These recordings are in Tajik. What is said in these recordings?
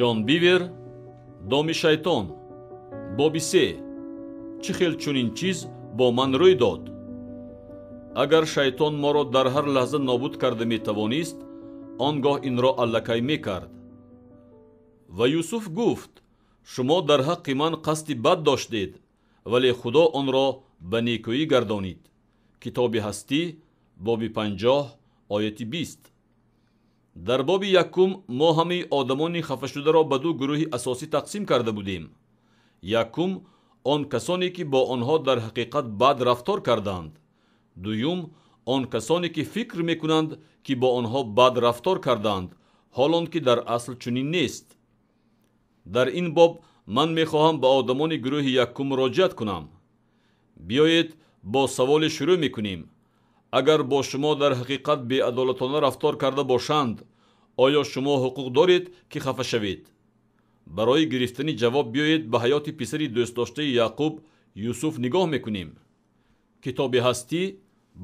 ҷон бивер доми шайтон боби се чӣ хел чунин чиз бо ман рӯй дод агар шайтон моро дар ҳар лаҳза нобуд карда метавонист он гоҳ инро аллакай мекард ва юсуф гуфт шумо дар ҳаққи ман қасди бад доштед вале худо онро ба некӯӣ гардонид китоби ҳастӣ боби панҷоҳ ояти бист дар боби якум мо ҳамаи одамони хафашударо ба ду гурӯҳи асосӣ тақсим карда будем якум он касоне ки бо онҳо дар ҳақиқат бад рафтор кардаанд дуюм он касоне ки фикр мекунанд ки бо онҳо бад рафтор кардаанд ҳолон ки дар асл чунин нест дар ин боб ман мехоҳам ба одамони гурӯҳи якум муроҷиат кунам биёед бо саволе шурӯъ мекунем агар бо шумо дар ҳақиқат беадолатона рафтор карда бошанд оё шумо ҳуқуқ доред ки хафа шавед барои гирифтани ҷавоб биёед ба ҳаёти писари дӯстдоштаи яъқуб юсуф нигоҳ мекунем китоби ҳастӣ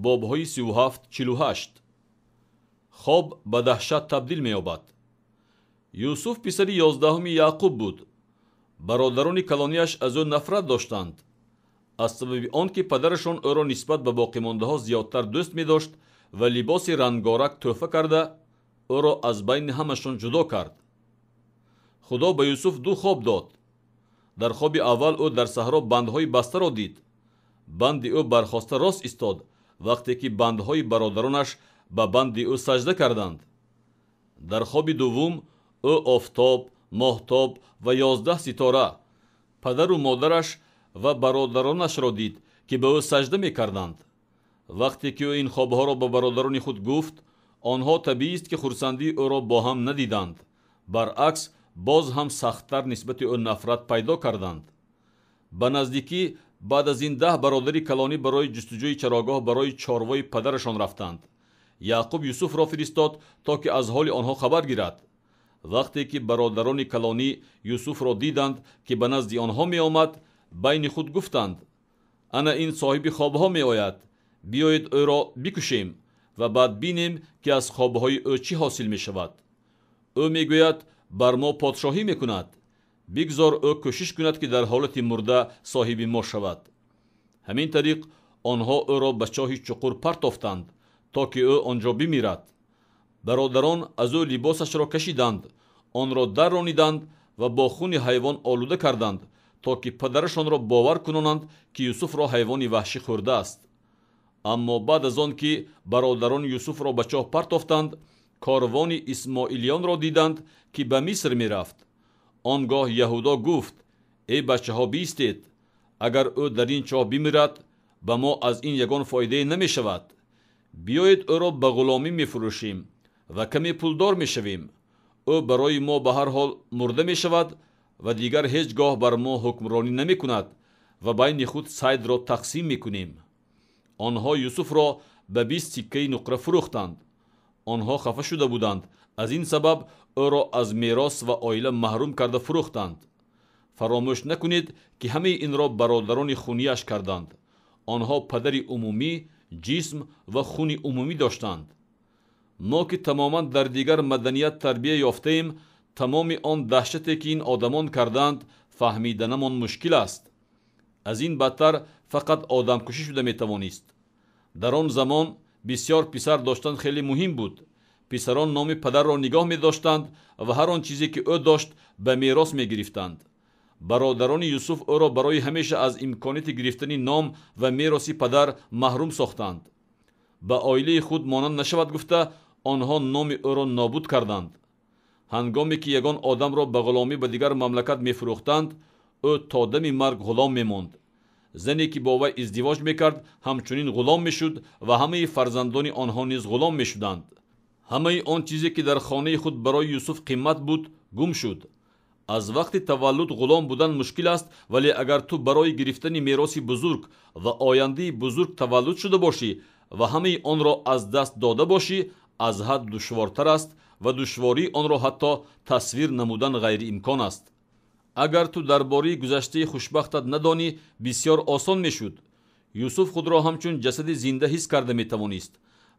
бобҳои 378 хоб ба даҳшат табдил меёбад юсуф писари ёздаҳуми яъқуб буд бародарони калонияш аз ӯ нафрат доштанд аз сабаби он ки падарашон ӯро нисбат ба боқимондаҳо зиёдтар дӯст медошт ва либоси рангорак тӯҳфа карда ӯро аз байни ҳамашон ҷудо кард худо ба юсуф ду хоб дод дар хоби аввал ӯ дар саҳро бандҳои бастаро дид банди ӯ бархоста рост истод вақте ки бандҳои бародаронаш ба банди ӯ сажда карданд дар хоби дуввум ӯ офтоб моҳтоб ва ёздаҳ ситора падару модараш ва бародаронашро дид ки ба ӯ сажда мекарданд вақте ки ӯ ин хобҳоро ба бародарони худ гуфт онҳо табиист ки хурсандии ӯро бо ҳам надиданд баръакс боз ҳам сахттар нисбати ӯ нафрат пайдо карданд ба наздикӣ баъд аз ин даҳ бародари калонӣ барои ҷустуҷӯи чарогоҳ барои чорвои падарашон рафтанд яъқуб юсуфро фиристод то ки аз ҳоли онҳо хабар гирад вақте ки бародарони калонӣ юсуфро диданд ки ба назди онҳо меомад байни худ гуфтанд ана ин соҳиби хобҳо меояд биёед ӯро бикушем ва баъд бинем ки аз хобҳои ӯ чӣ ҳосил мешавад ӯ мегӯяд бар мо подшоҳӣ мекунад бигзор ӯ кӯшиш кунад ки дар ҳолати мурда соҳиби мо шавад ҳамин тариқ онҳо ӯро ба чоҳи чуқур партофтанд то ки ӯ онҷо бимирад бародарон аз ӯ либосашро кашиданд онро даррониданд ва бо хуни ҳайвон олуда карданд то ки падарашонро бовар кунонанд ки юсуфро ҳайвони ваҳшӣ хӯрдааст аммо баъд аз он ки бародарони юсуфро ба чоҳ партофтанд корвони исмоилиёнро диданд ки ба миср мерафт он гоҳ яҳудо гуфт эй бачаҳо бистед агар ӯ дар ин чоҳ бимирад ба мо аз ин ягон фоидае намешавад биёед ӯро ба ғуломӣ мефурӯшем ва каме пулдор мешавем ӯ барои мо ба ҳар ҳол мурда мешавад ва дигар ҳеҷ гоҳ бар мо ҳукмронӣ намекунад ва байни худ сайдро тақсим мекунем онҳо юсуфро ба бист сиккаи нуқра фурӯхтанд онҳо хафа шуда буданд аз ин сабаб ӯро аз мерос ва оила маҳрум карда фурӯхтанд фаромӯш накунед ки ҳамаи инро бародарони хуниаш карданд онҳо падари умумӣ ҷисм ва хуни умумӣ доштанд мо ки тамоман дар дигар маданият тарбия ёфтаем тамоми он даҳшате ки ин одамон карданд фаҳмиданамон мушкил аст аз ин бадтар фақат одамкушӣ шуда метавонист дар он замон бисьёр писар доштан хеле муҳим буд писарон номи падарро нигоҳ медоштанд ва ҳар он чизе ки ӯ дошт ба мерос мегирифтанд бародарони юсуф ӯро барои ҳамеша аз имконияти гирифтани ном ва мероси падар маҳрум сохтанд ба оилаи худ монанд нашавад гуфта онҳо номи ӯро нобуд карданд ҳангоме ки ягон одамро ба ғуломӣ ба дигар мамлакат мефурӯхтанд ӯ то дами марг ғулом мемонд зане ки бо вай издивоҷ мекард ҳамчунин ғулом мешуд ва ҳамаи фарзандони онҳо низ ғулом мешуданд ҳамаи он чизе ки дар хонаи худ барои юсуф қимат буд гум шуд аз вақти таваллуд ғулом будан мушкил аст вале агар ту барои гирифтани мероси бузург ва ояндаи бузург таваллуд шуда бошӣ ва ҳамаи онро аз даст дода бошӣ аз ҳад душвортар аст ва душвории онро ҳатто тасвир намудан ғайриимкон аст агар ту дар бораи гузаштаи хушбахтат надонӣ бисьёр осон мешуд юсуф худро ҳамчун ҷасади зинда ҳис карда метавонист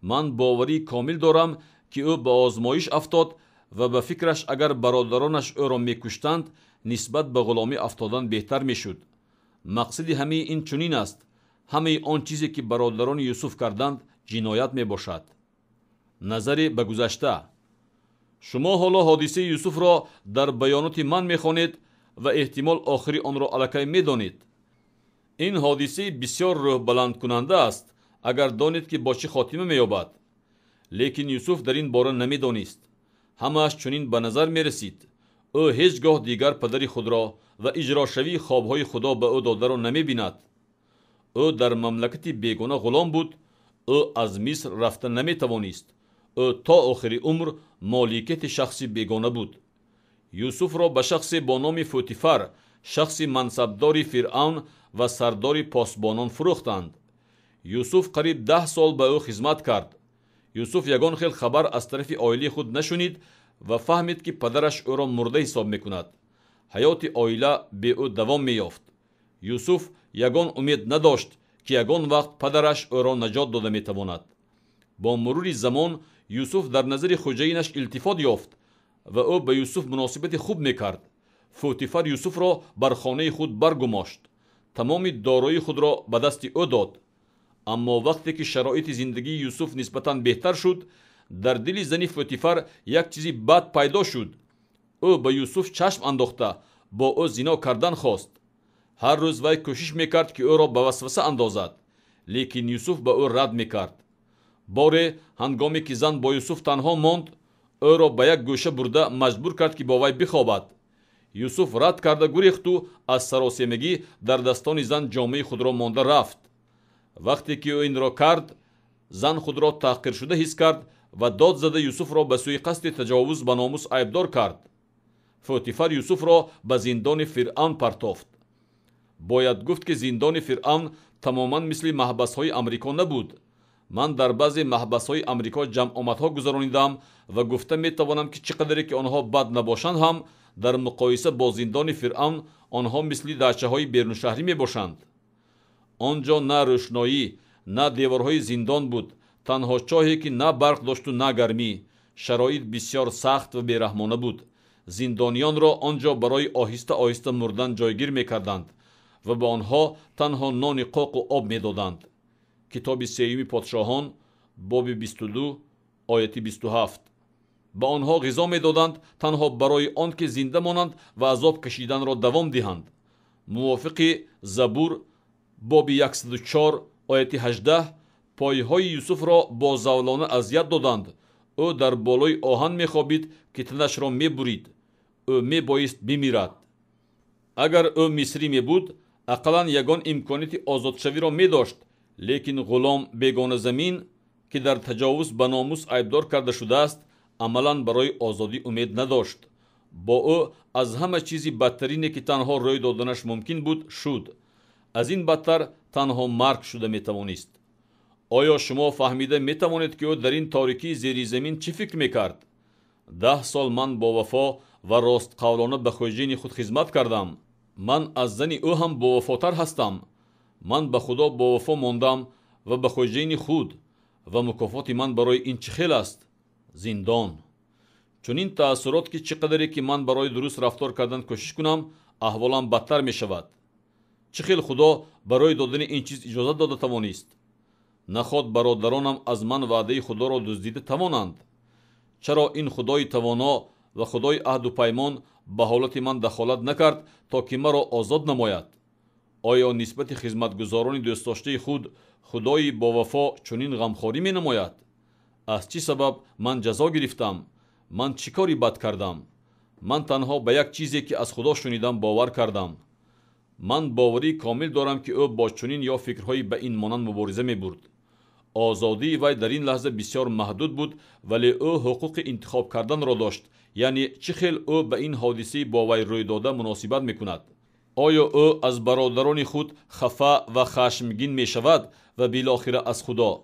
ман боварӣ комил дорам ки ӯ ба озмоиш афтод ва ба фикраш агар бародаронаш ӯро мекуштанд нисбат ба ғуломӣ афтодан беҳтар мешуд мақсади ҳамаи ин чунин аст ҳамаи он чизе ки бародарони юсуф карданд ҷиноят мебошад назари ба гузашта шумо ҳоло ҳодисаи юсуфро дар баёноти ман мехонед ва эҳтимол охири онро аллакай медонед ин ҳодисаи бисёр рӯҳбаландкунанда аст агар донед ки бо чӣ хотима меёбад лекин юсуф дар ин бора намедонист ҳамааш чунин ба назар мерасид ӯ ҳеҷ гоҳ дигар падари худро ва иҷрошавии хобҳои худо ба ӯ додаро намебинад ӯ дар мамлакати бегона ғулом буд ӯ аз миср рафта наметавонист ӯ э, то охири умр моликияти шахси бегона буд юсуфро ба шахсе бо номи футифар шахси мансабдори фиръавн ва сардори посбонон фурӯхтанд юсуф қариб даҳ сол ба ӯ хизмат кард юсуф ягон хел хабар аз тарафи оилаи худ нашунид ва фаҳмид ки падараш ӯро мурда ҳисоб мекунад ҳаёти оила бе ӯ давом меёфт юсуф ягон умед надошт ки ягон вақт падараш ӯро наҷот дода метавонад бо мурури замон юсуф дар назари хӯҷаинаш илтифот ёфт ва ӯ ба юсуф муносибати хуб мекард фӯтифар юсуфро бар хонаи худ баргумошт тамоми дороии худро ба дасти ӯ дод аммо вақте ки шароити зиндагии юсуф нисбатан беҳтар шуд дар дили зани фӯтифар як чизи бад пайдо шуд ӯ ба юсуф чашм андохта бо ӯ зино кардан хост ҳар рӯз вай кӯшиш мекард ки ӯро ба васваса андозад лекин юсуф ба ӯ рад мекард боре ҳангоме ки зан бо юсуф танҳо монд ӯро ба як гӯша бурда маҷбур кард ки бо вай бихобад юсуф рад карда гӯрехту аз саросемагӣ дар дастони зан ҷомаи худро монда рафт вақте ки ӯ инро кард зан худро таҳқиршуда ҳис кард ва дод зада юсуфро ба сӯи қасди таҷовуз ба номус айбдор кард фотифар юсуфро ба зиндони фиръавн партофт бояд гуфт ки зиндони фиръавн тамоман мисли маҳбасҳои амрико набуд ман дар баъзе маҳбасҳои амрико ҷамъомадҳо гузаронидам ва гуфта метавонам ки чӣ қадаре ки онҳо бад набошанд ҳам дар муқоиса бо зиндони фиръавн онҳо мисли дачаҳои беруншаҳрӣ мебошанд он ҷо на рӯшноӣ на деворҳои зиндон буд танҳо чоҳе ки на барқ дошту на гармӣ шароит бисьёр сахт ва бераҳмона буд зиндониёнро он ҷо барои оҳиста оҳиста мурдан ҷойгир мекарданд ва ба онҳо танҳо нони қоқу об медоданд китоби сеюми подшоҳон боби 22 ояти 27 ба онҳо ғизо медоданд танҳо барои он ки зинда монанд ва азоб кашиданро давом диҳанд мувофиқи забур боби 14 ояти 18 пойҳои юсуфро бо завлона азият доданд ӯ дар болои оҳан мехобид ки танашро мебурид ӯ мебоист бимирад агар ӯ мисрӣ мебуд ақаллан ягон имконияти озодшавиро медошт лекин ғулом бегоназамин ки дар таҷовуз ба номус айбдор карда шудааст амалан барои озодӣ умед надошт бо ӯ аз ҳама чизи бадтарине ки танҳо рӯй доданаш мумкин буд шуд аз ин бадтар танҳо марг шуда метавонист оё шумо фаҳмида метавонед ки ӯ дар ин торикии зеризамин чӣ фикр мекард даҳ сол ман бовафо ва ростқавлона ба хӯҷини худ хизмат кардам ман аз зани ӯ ҳам бовафотар ҳастам ман ба худо бо вафо мондам ва ба хоҷаини худ ва мукофоти ман барои ин чӣ хел аст зиндон чунин таассурот ки чӣ қадаре ки ман барои дуруст рафтор кардан кӯшиш кунам аҳволам бадтар мешавад чӣ хел худо барои додани ин чиз иҷозат дода тавонист наход бародаронам аз ман ваъдаи худоро дуздида тавонанд чаро ин худои тавоно ва худои аҳду паймон ба ҳолати ман дахолат накард то ки маро озод намояд оё нисбати хизматгузорони дӯстдоштаи худ худои бовафо чунин ғамхорӣ менамояд аз чӣ сабаб ман ҷазо гирифтам ман чӣ кори бад кардам ман танҳо ба як чизе ки аз худо шунидам бовар кардам ман боварӣ комил дорам ки ӯ бо чунин ё фикрҳои ба ин монанд мубориза мебурд озодии вай дар ин лаҳза бисёр маҳдуд буд вале ӯ ҳуқуқи интихоб карданро дошт яъне чӣ хел ӯ ба ин ҳодисаи бо вай рӯй дода муносибат мекунад оё ӯ аз бародарони худ хафа ва хашмгин мешавад ва билохира аз худо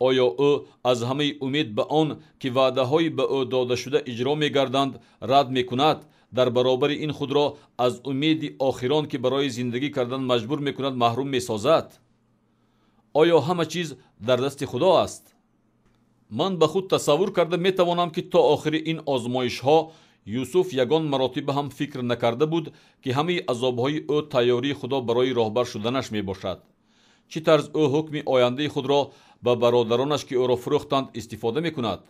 оё ӯ аз ҳамаи умед ба он ки ваъдаҳои ба ӯ додашуда иҷро мегарданд рад мекунад дар баробари ин худро аз умеди охирон ки барои зиндагӣ кардан маҷбур мекунад маҳрум месозад оё ҳама чиз дар дасти худо аст ман ба худ тасаввур карда метавонам ки то охири ин озмоишҳо юсуф ягон маротиба ҳам фикр накарда буд ки ҳамаи азобҳои ӯ тайёрии худо барои роҳбар шуданаш мебошад чӣ тарз ӯ ҳукми ояндаи худро ба бародаронаш ки ӯро фурӯхтанд истифода мекунад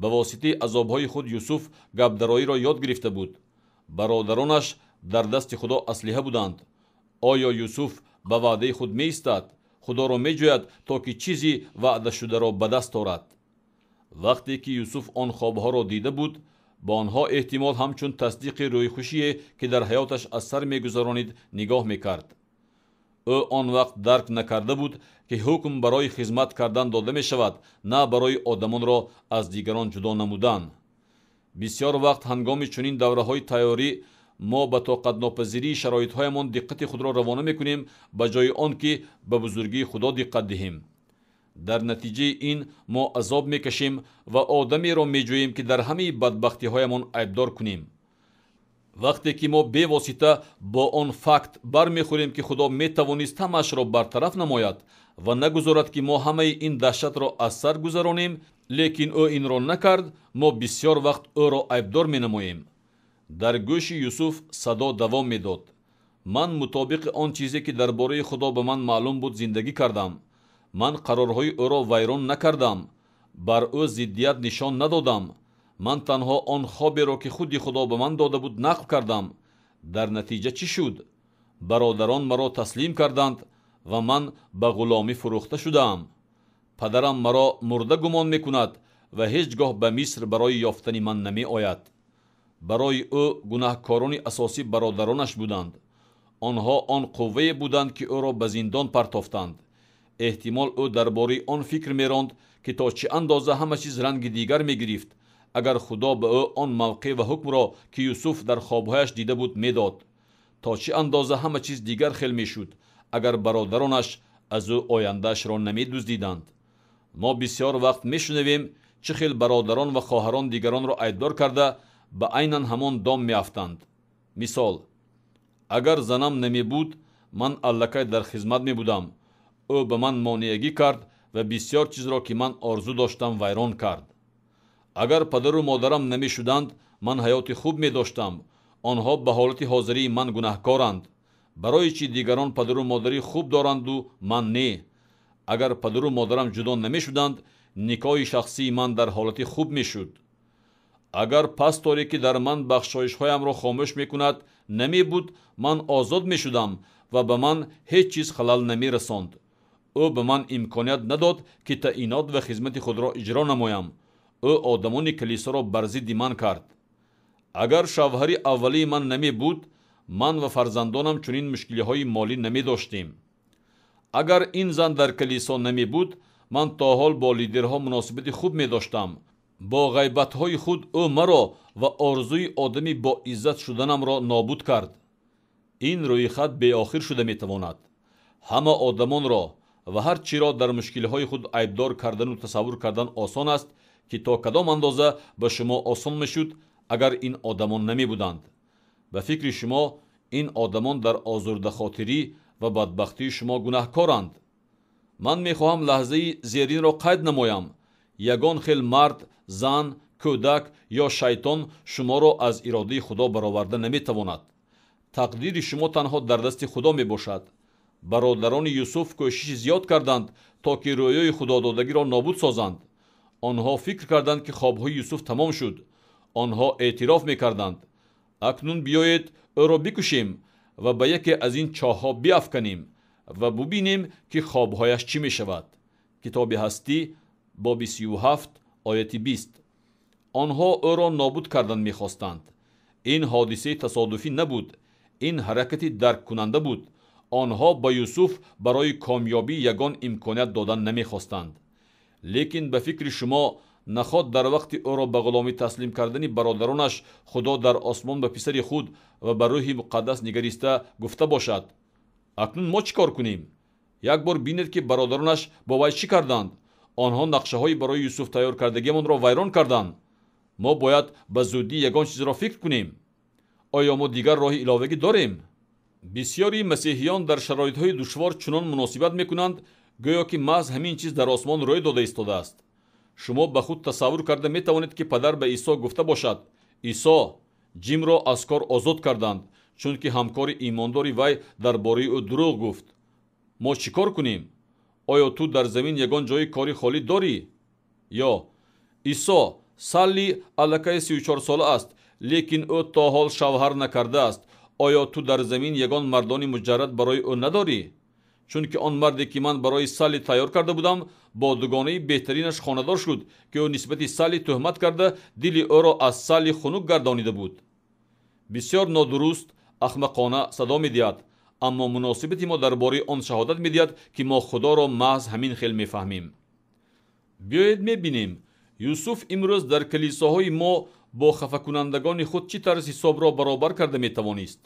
ба воситаи азобҳои худ юсуф гапдароиро ёд гирифта буд бародаронаш дар дасти худо аслиҳа буданд оё юсуф ба ваъдаи худ меистад худоро меҷӯяд то ки чизи ваъдашударо ба даст орад вақте ки юсуф он хобҳоро дида буд ба онҳо эҳтимол ҳамчун тасдиқи рӯйхушие ки дар ҳаёташ аз сар мегузаронид нигоҳ мекард ӯ он вақт дарк накарда буд ки ҳукм барои хизмат кардан дода мешавад на барои одамонро аз дигарон ҷудо намудан бисёр вақт ҳангоми чунин давраҳои тайёрӣ мо ба тоқатнопазирии шароитҳоямон диққати худро равона мекунем ба ҷои он ки ба бузургии худо диққат диҳем дар натиҷаи ин мо азоб мекашем ва одамеро меҷӯем ки дар ҳамаи бадбахтиҳоямон айбдор кунем вақте ки мо бевосита бо он факт бармехӯрем ки худо метавонист ҳамаашро бартараф намояд ва нагузорад ки мо ҳамаи ин даҳшатро аз сар гузаронем лекин ӯ инро накард мо бисьёр вақт ӯро айбдор менамоем дар гӯши юсуф садо давом медод ман мутобиқи он чизе ки дар бораи худо ба ман маълум буд зиндагӣ кардам ман қарорҳои ӯро вайрон накардам бар ӯ зиддият нишон надодам ман танҳо он хоберо ки худи худо ба ман дода буд нақл кардам дар натиҷа чӣ шуд бародарон маро таслим карданд ва ман ба ғуломӣ фурӯхта шудаам падарам маро мурда гумон мекунад ва ҳеҷ гоҳ ба миср барои ёфтани ман намеояд барои ӯ гунаҳкорони асосӣ бародаронаш буданд онҳо он қувве буданд ки ӯро ба зиндон партофтанд эҳтимол ӯ дар бораи он фикр меронд ки то чӣ андоза ҳама чиз ранги дигар мегирифт агар худо ба ӯ он мавқеъ ва ҳукмро ки юсуф дар хобҳояш дида буд медод то чӣ андоза ҳама чиз дигар хел мешуд агар бародаронаш аз ӯ ояндаашро намедуздиданд мо бисёр вақт мешунавем чӣ хел бародарон ва хоҳарон дигаронро айбдор карда ба айнан ҳамон дом меафтанд мисол агар занам намебуд ман аллакай дар хизмат мебудам ӯ ба ман монеагӣ кард ва бисьёр чизро ки ман орзу доштам вайрон кард агар падару модарам намешуданд ман ҳаёти хуб медоштам онҳо ба ҳолати ҳозирии ман гунаҳкоранд барои чӣ дигарон падару модарӣ хуб доранду ман не агар падару модарам ҷудо намешуданд никоҳи шахсии ман дар ҳолати хуб мешуд агар пас торикӣ дар ман бахшоишҳоямро хомӯш мекунад намебуд ман озод мешудам ва ба ман ҳеҷ чиз халал намерасонд ӯ ба ман имконият надод ки таъинот ва хизмати худро иҷро намоям ӯ одамони калисоро бар зидди ман кард агар шавҳари аввалии ман намебуд ман ва фарзандонам чунин мушкилиҳои молӣ намедоштем агар ин зан дар калисо намебуд ман то ҳол бо лидерҳо муносибати хуб медоштам бо ғайбатҳои худ ӯ маро ва орзуи одами боиззат шуданамро нобуд кард ин рӯйхат беохир шуда метавонад ҳама одамонро ва ҳар чиро дар мушкилиҳои худ айбдор кардану тасаввур кардан осон аст ки то кадом андоза ба шумо осон мешуд агар ин одамон намебуданд ба фикри шумо ин одамон дар озурдахотирӣ ва бадбахтии шумо гунаҳкоранд ман мехоҳам лаҳзаи зеринро қайд намоям ягон хел мард зан кӯдак ё шайтон шуморо аз иродаи худо бароварда наметавонад тақдири шумо танҳо дар дасти худо мебошад бародарони юсуф кӯшиши зиёд карданд то ки рӯёи худододагиро нобуд созанд онҳо фикр карданд ки хобҳои юсуф тамом шуд онҳо эътироф мекарданд акнун биёед ӯро бикушем ва ба яке аз ин чоҳҳо биафканем ва бубинем ки хобҳояш чӣ мешавад китоби ҳастӣ боби 37 ояти 20 онҳо ӯро нобуд кардан мехостанд ин ҳодисаи тасодуфӣ набуд ин ҳаракати дарккунанда буд онҳо ба юсуф барои комёбӣ ягон имконият додан намехостанд лекин ба фикри шумо наход дар вақти ӯро ба ғуломӣ таслим кардани бародаронаш худо дар осмон ба писари худ ва ба рӯҳи муқаддас нигариста гуфта бошад акнун мо чӣ кор кунем як бор бинед ки бародаронаш бо вай чӣ карданд онҳо нақшаҳои барои юсуф тайёркардагиамонро вайрон карданд мо бояд ба зудӣ ягон чизро фикр кунем оё мо дигар роҳи иловагӣ дорем бисёри масеҳиён дар шароитҳои душвор чунон муносибат мекунанд гӯё ки маҳз ҳамин чиз дар осмон рӯй дода истодааст шумо ба худ тасаввур карда метавонед ки падар ба исо гуфта бошад исо ҷимро аз кор озод карданд чунки ҳамкори имондори вай дар бораи ӯ дурӯғ гуфт мо чӣ кор кунем оё ту дар замин ягон ҷои кори холӣ дорӣ ё исо салли аллакай сичорсола аст лекин ӯ то ҳол шавҳар накардааст оё ту дар замин ягон мардони муҷаррад барои ӯ надорӣ чунки он марде ки ман барои салли тайёр карда будам бо дугонаи беҳтаринаш хонадор шуд ки ӯ нисбати салли тӯҳмат карда дили ӯро аз салли хунук гардонида буд бисёр нодуруст ахмақона садо медиҳад аммо муносибати мо дар бораи он шаҳодат медиҳад ки мо худоро маҳз ҳамин хел мефаҳмем биёед мебинем юсуф имрӯз дар калисоҳои мо бо хафакунандагони худ чӣ тарз ҳисобро баробар карда метавонист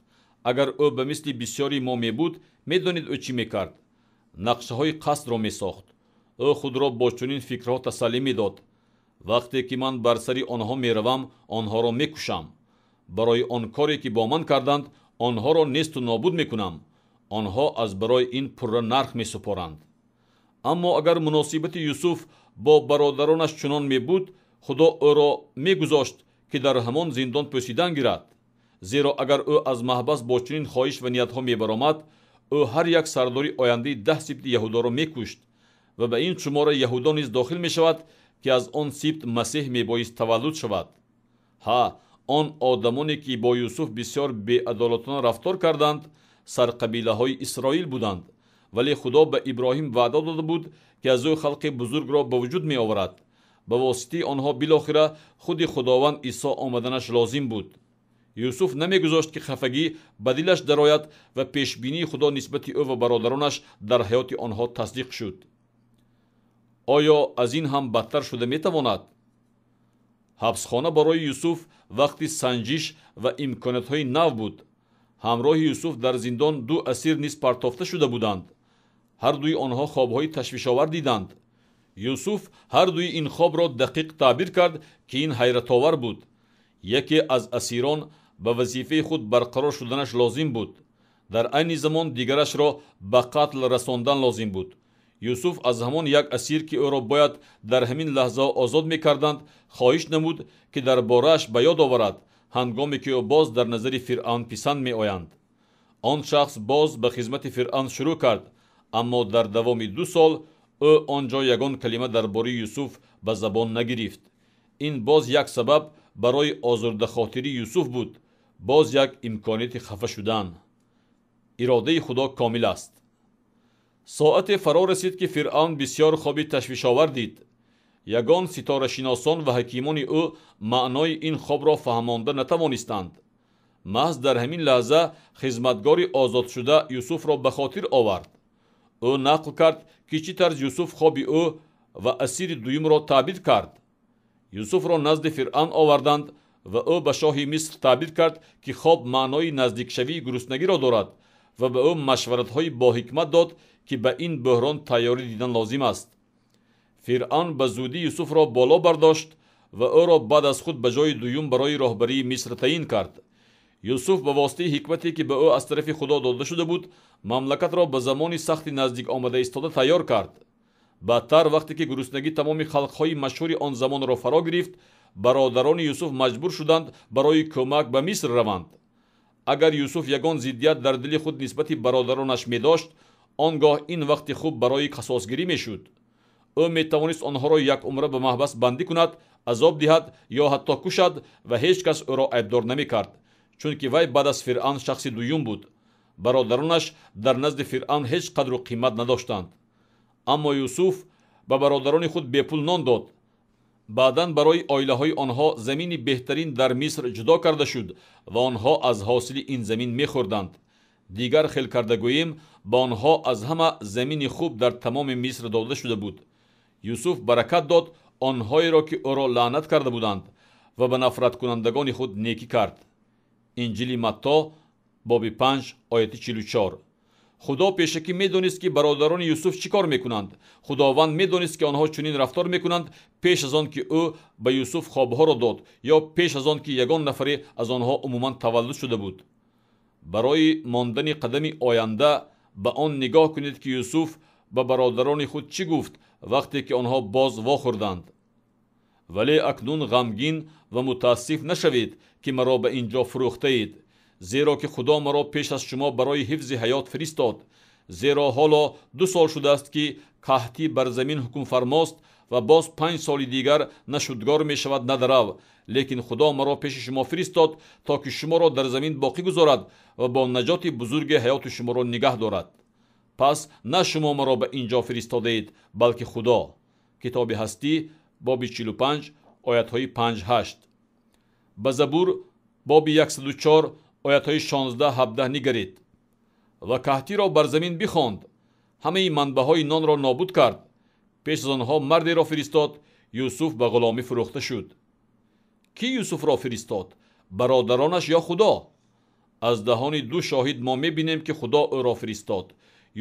агар ӯ ба мисли бисьёри мо мебуд медонед ӯ чӣ мекард нақшаҳои қасдро месохт ӯ худро бо чунин фикрҳо тасаллӣ медод вақте ки ман бар сари онҳо меравам онҳоро мекушам барои он коре ки бо ман карданд онҳоро несту нобуд мекунам онҳо аз барои ин пурра нарх месупоранд аммо агар муносибати юсуф бо бародаронаш чунон мебуд худо ӯро мегузошт ки дар ҳамон зиндон пӯсидан гирад зеро агар ӯ аз маҳбас бо чунин хоҳиш ва ниятҳо мебаромад ӯ ҳар як сардори ояндаи даҳ сибти яҳудоро мекушт ва ба ин шумора яҳудо низ дохил мешавад ки аз он сибт масеҳ мебоист таваллуд шавад ҳа он одамоне ки бо юсуф бисьёр беадолатона рафтор карданд сарқабилаҳои исроил буданд вале худо ба иброҳим ваъда дода буд ки аз ӯ халқи бузургро ба вуҷуд меоварад ба воситаи онҳо билохира худи худованд исо омаданаш лозим буд юсуф намегузошт ки хафагӣ ба дилаш дарояд ва пешбинии худо нисбати ӯ ва бародаронаш дар ҳаёти онҳо тасдиқ шуд оё аз ин ҳам бадтар шуда метавонад ҳабсхона барои юсуф вақти санҷиш ва имкониятҳои нав буд ҳамроҳи юсуф дар зиндон ду асир низ партофта шуда буданд ҳар дуи онҳо хобҳои ташвишовар диданд юсуф ҳар дуи ин хобро дақиқ таъбир кард ки ин ҳайратовар буд яке аз асирон ба вазифаи худ барқарор шуданаш лозим буд дар айни замон дигарашро ба қатл расондан лозим буд юсуф аз ҳамон як асир ки ӯро бояд дар ҳамин лаҳза озод мекарданд хоҳиш намуд ки дар борааш ба ёд оварад ҳангоме ки ӯ боз дар назари фиръавн писанд меоянд он шахс боз ба хизмати фиръавн шурӯъ кард аммо дар давоми ду сол ӯ он ҷо ягон калима дар бораи юсуф ба забон нагирифт ин боз як сабаб барои озурдахотири юсуф буд боз як имконияти хафа шудан иродаи худо комил аст соате фаро расид ки фиръавн бисьёр хоби ташвишовар дид ягон ситорашиносон ва ҳакимони ӯ маънои ин хобро фаҳмонда натавонистанд маҳз дар ҳамин лаҳза хизматгори озодшуда юсуфро ба хотир овард ӯ нақл кард ки чӣ тарз юсуф хоби ӯ ва асири дуюмро таъбид кард юсуфро назди фиръавн оварданд ва ӯ ба шоҳи миср таъбид кард ки хоб маънои наздикшавии гуруснагиро дорад ва ба ӯ машваратҳои боҳикмат дод ки ба ин бӯҳрон тайёрӣ дидан лозим аст фиръавн ба зудӣ юсуфро боло бардошт ва ӯро баъд аз худ ба ҷои дуюм барои роҳбарии миср таъин кард юсуф ба воситаи ҳикмате ки ба ӯ аз тарафи худо дода шуда буд мамлакатро ба замони сахти наздик омада истода тайёр кард бадтар вақте ки гуруснагӣ тамоми халқҳои машҳури он замонро фаро гирифт бародарони юсуф маҷбур шуданд барои кӯмак ба миср раванд агар юсуф ягон зиддият дар дили худ нисбати бародаронаш медошт он гоҳ ин вақти хуб барои қасосгирӣ мешуд ӯ метавонист онҳоро якумра ба маҳбас бандӣ кунад азоб диҳад ё ҳатто кушад ва ҳеҷ кас ӯро айбдор намекард чунки вай баъд аз фиръан шахси дуюм буд бародаронаш дар назди фиръан ҳеҷ қадру қимат надоштанд аммо юсуф ба бародарони худ бепул нон дод баъдан барои оилаҳои онҳо замини беҳтарин дар миср ҷудо карда шуд ва онҳо аз ҳосили ин замин мехӯрданд дигар хел карда гӯем ба онҳо аз ҳама замини хуб дар тамоми миср дода шуда буд юсуф баракат дод онҳоеро ки ӯро лаънат карда буданд ва ба нафраткунандагони худ некӣ кард инҷили матто боби 5 ояти 44 худо пешакӣ медонист ки бародарони юсуф чӣ кор мекунанд худованд медонист ки онҳо чунин рафтор мекунанд пеш аз он ки ӯ ба юсуф хобҳоро дод ё пеш аз он ки ягон нафаре аз онҳо умуман таваллуд шуда буд барои мондани қадами оянда ба он нигоҳ кунед ки юсуф ба бародарони худ чӣ гуфт вақте ки онҳо боз вохӯрданд вале акнун ғамгин ва мутаассиф нашавед ки маро ба ин ҷо фурӯхтаед зеро ки худо маро пеш аз шумо барои ҳифзи ҳаёт фиристод зеро ҳоло ду сол шудааст ки қаҳтӣ бар замин ҳукмфармост ва боз панҷ соли дигар на шудгор мешавад на дарав лекин худо маро пеши шумо фиристод то ки шуморо дар замин боқӣ гузорад ва бо наҷоти бузурги ҳаёти шуморо нигаҳ дорад пас на шумо маро ба ин ҷо фиристодаед балки худо китоби ҳастӣ боби 45 оятҳои 58 ба забур боби 104 оятҳои 16 17 нигаред ва каҳтиро бар замин бихонд ҳамаи манбаъҳои нонро нобуд кард пеш аз онҳо мардеро фиристод юсуф ба ғуломӣ фурӯхта шуд кӣ юсуфро фиристод бародаронаш ё худо аз даҳони ду шоҳид мо мебинем ки худо ӯро фиристод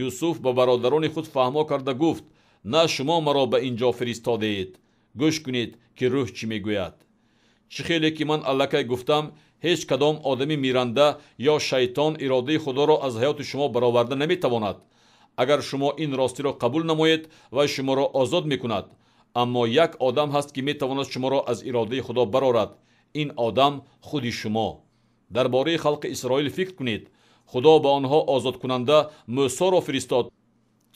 юсуф ба бародарони худ фаҳмо карда гуфт на шумо маро ба ин ҷо фиристодаед гӯш кунед ки рӯҳ чӣ мегӯяд чӣ хеле ки ман аллакай гуфтам ҳеҷ кадом одами миранда ё шайтон иродаи худоро аз ҳаёти шумо бароварда наметавонад агар шумо ин ростиро қабул намоед вай шуморо озод мекунад аммо як одам ҳаст ки метавонад шуморо аз иродаи худо барорад ин одам худи шумо дар бораи халқи исроил фикр кунед худо ба онҳо озодкунанда мӯсоро фиристод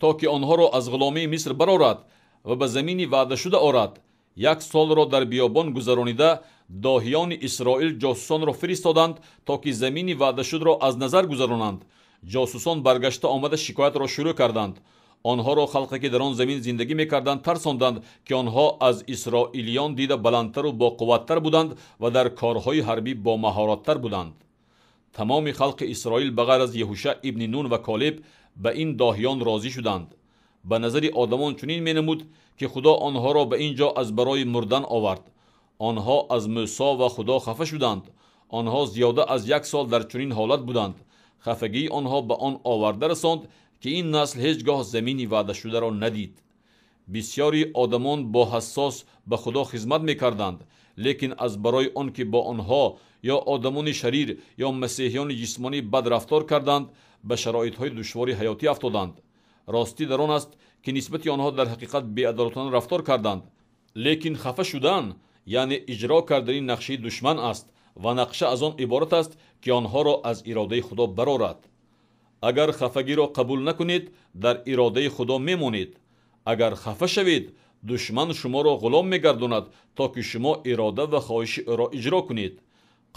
то ки онҳоро аз ғуломии миср барорад ва ба замини ваъдашуда орад як солро дар биёбон гузаронида доҳиёни исроил ҷосусонро фиристоданд то ки замини ваъдашударо аз назар гузаронанд ҷосусон баргашта омада шикоятро шурӯъ карданд онҳоро халқе ки дар он замин зиндагӣ мекарданд тарсонданд ки онҳо аз исроилиён дида баландтару боқувваттар буданд ва дар корҳои ҳарбӣ бомаҳораттар буданд тамоми халқи исроил ба ғайр аз яҳуша ибни нун ва колиб ба ин доҳиён розӣ шуданд ба назари одамон чунин менамуд ки худо онҳоро ба ин ҷо аз барои мурдан овард онҳо аз мӯсо ва худо хафа шуданд онҳо зиёда аз як сол дар чунин ҳолат буданд хафагии онҳо ба он оварда расонд ки ин насл ҳеҷ гоҳ замини ваъдашударо надид бисьёри одамон бо ҳассос ба худо хизмат мекарданд лекин аз барои он ки бо онҳо ё одамони шарир ё масеҳиёни ҷисмонӣ бад рафтор карданд ба шароитҳои душвори ҳаётӣ афтоданд ростӣ дар он аст ки нисбати онҳо дар ҳақиқат беадолатона рафтор карданд лекин хафа шудан яъне иҷро кардани нақшаи душман аст ва нақша аз он иборат аст ки онҳоро аз иродаи худо барорад агар хафагиро қабул накунед дар иродаи худо мемонед агар хафа шавед душман шуморо ғулом мегардонад то ки шумо ирода ва хоҳиши ӯро иҷро кунед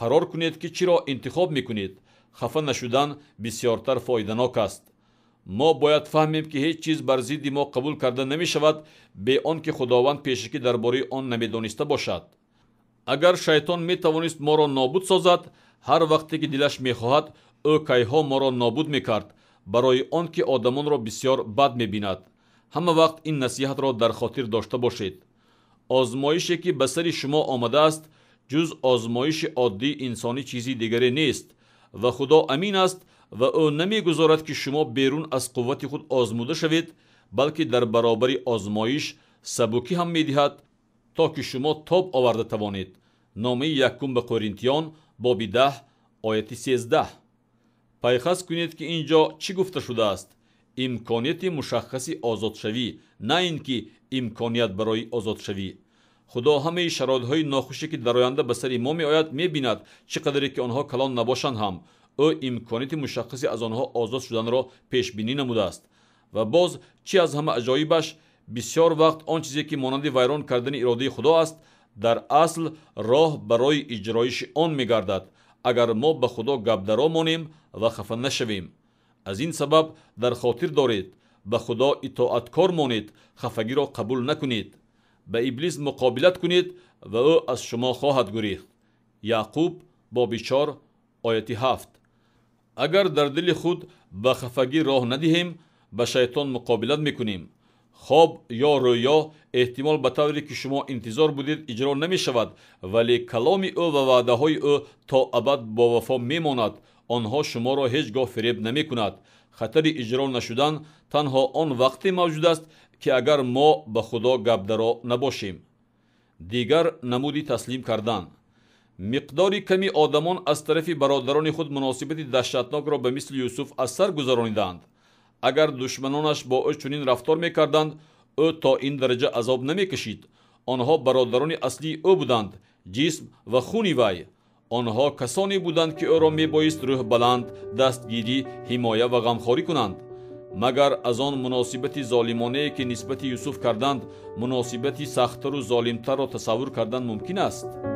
қарор кунед ки чиро интихоб мекунед хафа нашудан бисёртар фоиданок аст мо бояд фаҳмем ки ҳеҷ чиз бар зидди мо қабул карда намешавад бе он ки худованд пешакӣ дар бораи он намедониста бошад агар шайтон метавонист моро нобуд созад ҳар вақте ки дилаш мехоҳад ӯ кайҳо моро нобуд мекард барои он ки одамонро бисьёр бад мебинад ҳама вақт ин насиҳатро дар хотир дошта бошед озмоише ки ба сари шумо омадааст ҷуз озмоиши оддии инсонӣ чизи дигаре нест ва худо амин аст ва ӯ намегузорад ки шумо берун аз қуввати худ озмуда шавед балки дар баробари озмоиш сабукӣ ҳам медиҳад то ки шумо тоб оварда тавонед номаи якум ба қоринтиён боби даҳ ояти сездаҳ пайхас кунед ки ин ҷо чӣ гуфта шудааст имконияти мушаххаси озодшавӣ на ин ки имконият барои озодшавӣ худо ҳамаи шароитҳои нохуше ки дар оянда ба сари мо меояд мебинад чӣ қадаре ки онҳо калон набошанд ҳам ӯ имконияти мушаххиси аз онҳо озод шуданро пешбинӣ намудааст ва боз чӣ аз ҳама аҷоибаш бисёр вақт он чизе ки монанди вайрон кардани иродаи худо аст дар асл роҳ барои иҷроиши он мегардад агар мо ба худо гапдаро монем ва хафа нашавем аз ин сабаб дар хотир доред ба худо итоаткор монед хафагиро қабул накунед ба иблис муқобилат кунед ва ӯ аз шумо хоҳад гӯрехт яъқуб боби 4 ояти 7 агар дар дили худ ба хафагӣ роҳ надиҳем ба шайтон муқобилат мекунем хоб ё рӯё эҳтимол ба тавре ки шумо интизор будед иҷро намешавад вале каломи ӯ ва ваъдаҳои ӯ то абад бо вафо мемонад онҳо шуморо ҳеҷ гоҳ фиреб намекунад хатари иҷро нашудан танҳо он вақте мавҷуд аст ки агар мо ба худо гапдаро набошем дигар намуди таслим кардан миқдори ками одамон аз тарафи бародарони худ муносибати даҳшатнокро ба мисли юсуф аз сар гузаронидаанд агар душманонаш бо ӯ чунин рафтор мекарданд ӯ то ин дараҷа азоб намекашид онҳо бародарони аслии ӯ буданд ҷисм ва хуни вай онҳо касоне буданд ки ӯро мебоист рӯҳ баланд дастгирӣ ҳимоя ва ғамхорӣ кунанд магар аз он муносибати золимонае ки нисбати юсуф карданд муносибати сахтару золимтарро тасаввур кардан мумкин аст